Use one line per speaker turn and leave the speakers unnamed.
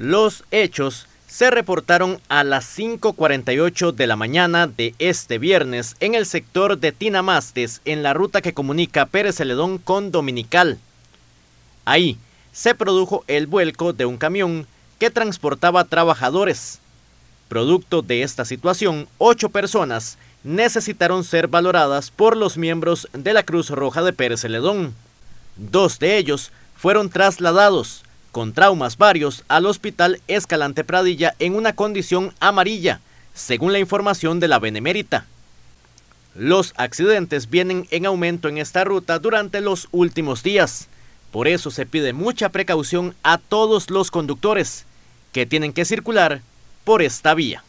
Los hechos se reportaron a las 5.48 de la mañana de este viernes en el sector de Tinamastes, en la ruta que comunica Pérez Celedón con Dominical. Ahí se produjo el vuelco de un camión que transportaba trabajadores. Producto de esta situación, ocho personas necesitaron ser valoradas por los miembros de la Cruz Roja de Pérez Celedón. Dos de ellos fueron trasladados con traumas varios al hospital Escalante Pradilla en una condición amarilla, según la información de la Benemérita. Los accidentes vienen en aumento en esta ruta durante los últimos días. Por eso se pide mucha precaución a todos los conductores que tienen que circular por esta vía.